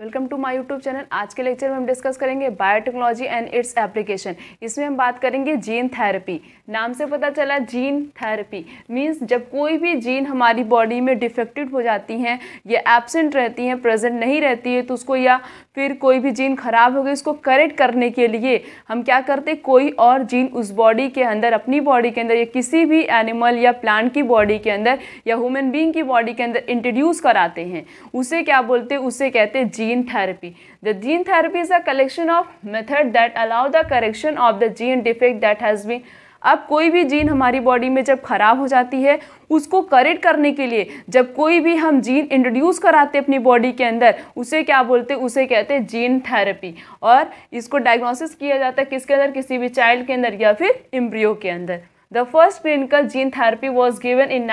welcome to my YouTube channel आज के lecture में हम डिस्कस करेंगे बायोटेक्नोलॉजी एंड इट्स एप्लीकेशन इसमें हम बात करेंगे जीन थेरेपी नाम से पता चला जीन थेरेपी मींस जब कोई भी जीन हमारी बॉडी में डिफेक्टेड हो जाती हैं या एब्सेंट रहती हैं प्रेजेंट नहीं रहती है तो उसको या फिर कोई भी जीन खराब हो गई उसको करेक्ट करने के लिए हम क्या करते कोई और जीन उस बॉडी के अंदर अपनी बॉडी के अंदर या किसी भी एनिमल या प्लांट की बॉडी के अंदर या ह्यूमन बींग की बॉडी के अंदर इंट्रोड्यूस कराते हैं उसे क्या बोलते हैं उसे कहते हैं gene therapy the gene therapy is a collection of method that allow the correction of the gene defect that has been अब कोई भी जीन हमारी बॉडी में जब ख़राब हो जाती है उसको करेक्ट करने के लिए जब कोई भी हम जीन इंट्रोड्यूस कराते अपनी बॉडी के अंदर उसे क्या बोलते उसे कहते हैं जीन थेरेपी और इसको डायग्नोसिस किया जाता है किसके अंदर किसी भी चाइल्ड के अंदर या फिर इम्ब्रियो के अंदर the first clinical gene therapy was given in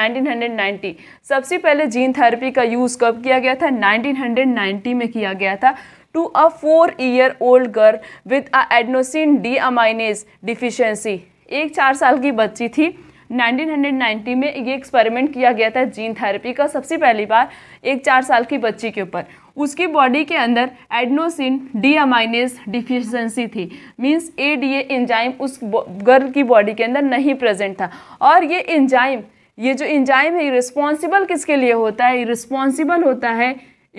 1990 सबसे पहले जीन थेरेपी का यूज़ कब किया गया था 1990 में किया गया था to a four year old girl with a adenosine deaminase deficiency एक चार साल की बच्ची थी 1990 में ये एक्सपेरिमेंट किया गया था जीन थेरेपी का सबसे पहली बार एक चार साल की बच्ची के ऊपर उसकी बॉडी के अंदर एडनोसिन डी अमाइनेस डिफिशेंसी थी means A D A enzyme उस गर्ल की बॉडी के अंदर नहीं प्रेजेंट था और ये इंजाइम ये जो इंजाइम है रिस्पॉन्सिबल किसके लिए होता है रिस्पॉन्सिबल होता है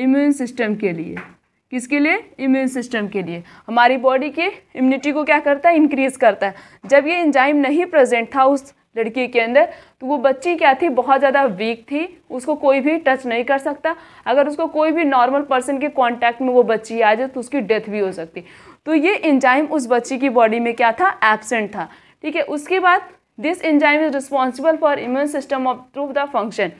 इम्यून सिस्टम के लिए किसके लिए इम्यून सिस्टम के लिए हमारी बॉडी के इम्यूनिटी को क्या करता है इंक्रीज़ करता है जब ये इंजाइम नहीं प्रेजेंट था उस लड़की के अंदर तो वो बच्ची क्या थी बहुत ज़्यादा वीक थी उसको कोई भी टच नहीं कर सकता अगर उसको कोई भी नॉर्मल पर्सन के कांटेक्ट में वो बच्ची आ जाए तो उसकी डेथ भी हो सकती तो ये इंजाइम उस बच्ची की बॉडी में क्या था एबसेंट था ठीक है उसके बाद this enzyme is responsible for immune system of through the function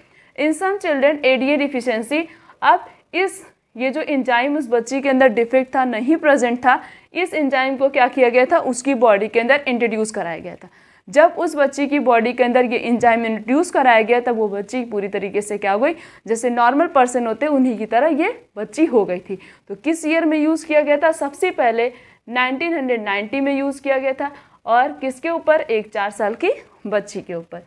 in some children ADA deficiency अब इस ये जो इंजाइम उस बच्ची के अंदर डिफेक्ट था नहीं प्रेजेंट था इस इंजाइम को क्या किया गया था उसकी बॉडी के अंदर इंट्रोड्यूस कराया गया था जब उस बच्ची की बॉडी के अंदर ये इंजाइम इंट्रोड्यूस कराया गया तब वो बच्ची पूरी तरीके से क्या हो गई जैसे नॉर्मल पर्सन होते उन्हीं की तरह ये बच्ची हो गई थी तो किस ईयर में यूज़ किया गया था सबसे पहले 1990 में यूज़ किया गया था और किसके ऊपर एक चार साल की बच्ची के ऊपर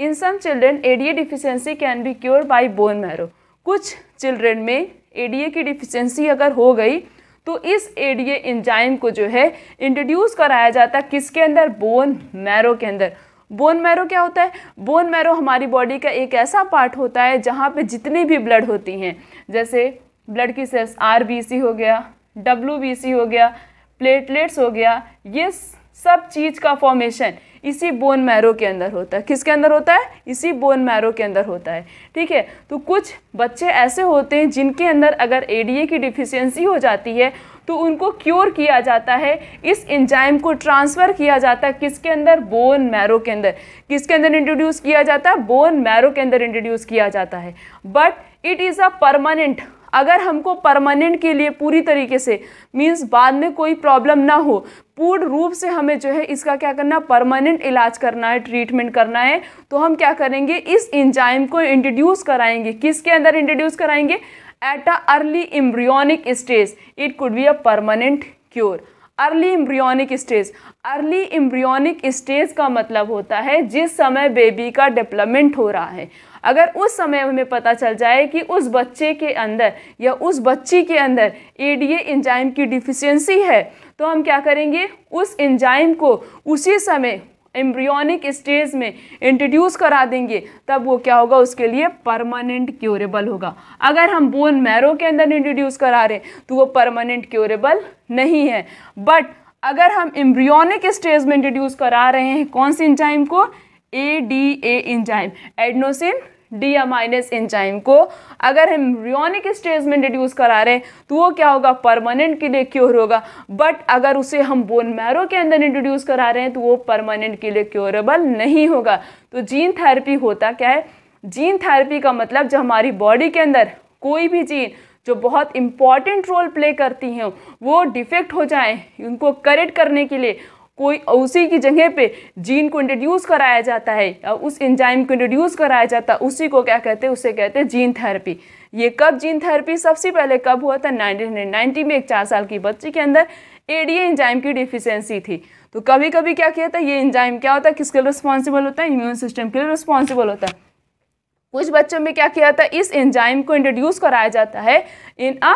in some children ADA deficiency can be cure by bone marrow कुछ चिल्ड्रेन में एडीए की डिफिशेंसी अगर हो गई तो इस एडीए इंजाइम को जो है इंट्रोड्यूस कराया जाता है किसके अंदर बोन मैरो के अंदर बोन मैरो क्या होता है बोन मैरो हमारी बॉडी का एक ऐसा पार्ट होता है जहाँ पे जितनी भी ब्लड होती हैं जैसे ब्लड की सेल्स आर हो गया डब्ल्यू हो गया प्लेटलेट्स हो गया ये सब चीज़ का फॉर्मेशन इसी बोन मैरो के अंदर होता है किसके अंदर होता है इसी बोन मैरो के अंदर होता है ठीक है तो कुछ बच्चे ऐसे होते हैं जिनके अंदर अगर ए की डिफिशियंसी हो जाती है तो उनको क्योर किया जाता है इस एंजाइम को ट्रांसफ़र किया जाता है किसके अंदर बोन मैरो के अंदर किसके अंदर इंट्रोड्यूस किया जाता है बोन मैरो के अंदर इंट्रोड्यूस किया जाता है but it is a permanent अगर हमको परमानेंट के लिए पूरी तरीके से मीन्स बाद में कोई प्रॉब्लम ना हो पूर्ण रूप से हमें जो है इसका क्या करना परमानेंट इलाज करना है ट्रीटमेंट करना है तो हम क्या करेंगे इस इंजाइम को इंट्रोड्यूस कराएंगे किसके अंदर इंट्रोड्यूस कराएंगे at a early embryonic stage it could be a permanent cure early embryonic stage early embryonic stage का मतलब होता है जिस समय बेबी का डेवलपमेंट हो रहा है अगर उस समय हमें पता चल जाए कि उस बच्चे के अंदर या उस बच्ची के अंदर ए डी एंजाइम की डिफिशेंसी है तो हम क्या करेंगे उस एंजाइम को उसी समय एम्ब्रियोनिक स्टेज में इंट्रोड्यूस करा देंगे तब वो क्या होगा उसके लिए परमानेंट क्योरेबल होगा अगर हम बोन मैरो के अंदर इंट्रोड्यूस करा रहे हैं तो वो परमानेंट क्योरेबल नहीं है बट अगर हम एम्ब्रियोनिक स्टेज में इंट्रोड्यूस करा रहे हैं कौन से इंजाइम को A D A enzyme adenosine deaminase enzyme को अगर हम रियोनिक स्टेज में इंट्रोड्यूस करा रहे हैं तो वो क्या होगा परमानेंट के लिए क्योर होगा बट अगर उसे हम बोन मैरो के अंदर इंट्रोड्यूस करा रहे हैं तो वो परमानेंट के लिए क्योरेबल नहीं होगा तो जीन थेरेपी होता क्या है जीन थेरेपी का मतलब जो हमारी बॉडी के अंदर कोई भी जीन जो बहुत इंपॉर्टेंट रोल प्ले करती हैं वो डिफेक्ट हो जाए उनको करेक्ट करने के लिए कोई उसी की जगह पे जीन को इंट्रोड्यूस कराया जाता है या उस एंजाइम को इंट्रोड्यूस कराया जाता है उसी को क्या कहते हैं उसे कहते हैं जीन थेरेपी ये कब जीन थेरेपी सबसे पहले कब हुआ था 1990 में एक चार साल की बच्ची के अंदर एडीए एंजाइम की डिफिशियंसी थी तो कभी कभी क्या किया था ये एंजाइम क्या होता है किसके लिए रिस्पॉन्सिबल होता है इम्यून सिस्टम के लिए रिस्पॉन्सिबल होता है कुछ बच्चों में क्या किया था इस एंजाइम को इंट्रोड्यूस कराया जाता है इन अ